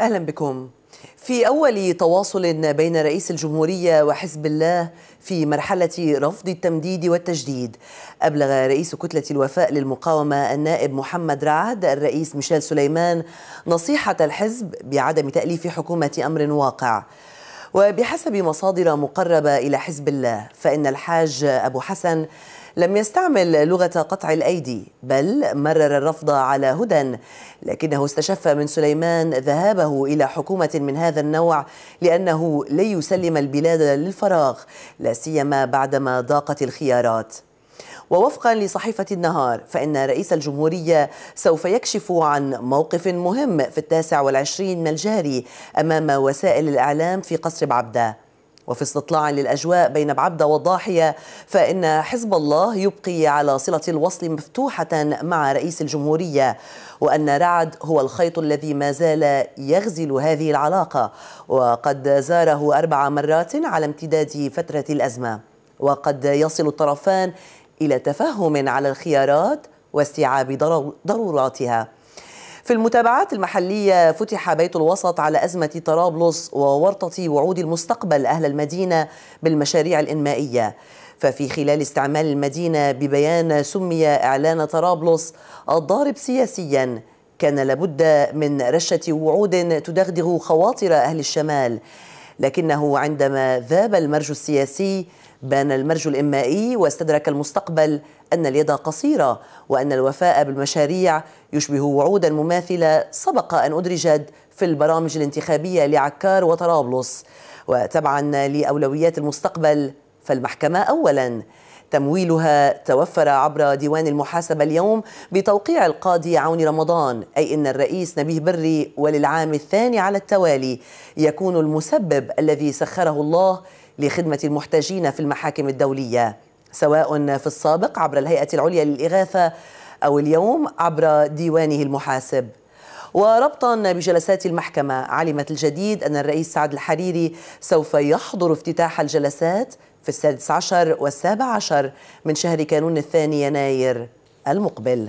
أهلا بكم في أول تواصل بين رئيس الجمهورية وحزب الله في مرحلة رفض التمديد والتجديد أبلغ رئيس كتلة الوفاء للمقاومة النائب محمد رعد الرئيس ميشيل سليمان نصيحة الحزب بعدم تأليف حكومة أمر واقع وبحسب مصادر مقربة إلى حزب الله فإن الحاج أبو حسن لم يستعمل لغة قطع الأيدي بل مرر الرفض على هدى لكنه استشف من سليمان ذهابه إلى حكومة من هذا النوع لأنه لن يسلم البلاد للفراغ لا سيما بعدما ضاقت الخيارات ووفقا لصحيفة النهار فإن رئيس الجمهورية سوف يكشف عن موقف مهم في التاسع والعشرين من الجاري أمام وسائل الإعلام في قصر بعبده وفي استطلاع للأجواء بين بعبدة وضاحية فإن حزب الله يبقي على صلة الوصل مفتوحة مع رئيس الجمهورية وأن رعد هو الخيط الذي ما زال يغزل هذه العلاقة وقد زاره أربع مرات على امتداد فترة الأزمة وقد يصل الطرفان إلى تفهم على الخيارات واستيعاب ضروراتها في المتابعات المحلية فتح بيت الوسط على أزمة طرابلس وورطة وعود المستقبل أهل المدينة بالمشاريع الإنمائية ففي خلال استعمال المدينة ببيان سمي إعلان طرابلس الضارب سياسياً كان لابد من رشة وعود تدغدغ خواطر أهل الشمال لكنه عندما ذاب المرج السياسي بان المرج الإمائي واستدرك المستقبل أن اليد قصيرة وأن الوفاء بالمشاريع يشبه وعودا مماثلة سبق أن أدرجت في البرامج الانتخابية لعكار وطرابلس وتبعا لأولويات المستقبل فالمحكمة أولا تمويلها توفر عبر ديوان المحاسبة اليوم بتوقيع القاضي عون رمضان أي أن الرئيس نبيه بري وللعام الثاني على التوالي يكون المسبب الذي سخره الله لخدمة المحتاجين في المحاكم الدولية سواء في السابق عبر الهيئة العليا للإغاثة أو اليوم عبر ديوانه المحاسب وربطا بجلسات المحكمة علمت الجديد أن الرئيس سعد الحريري سوف يحضر افتتاح الجلسات في السادس عشر والسابع عشر من شهر كانون الثاني يناير المقبل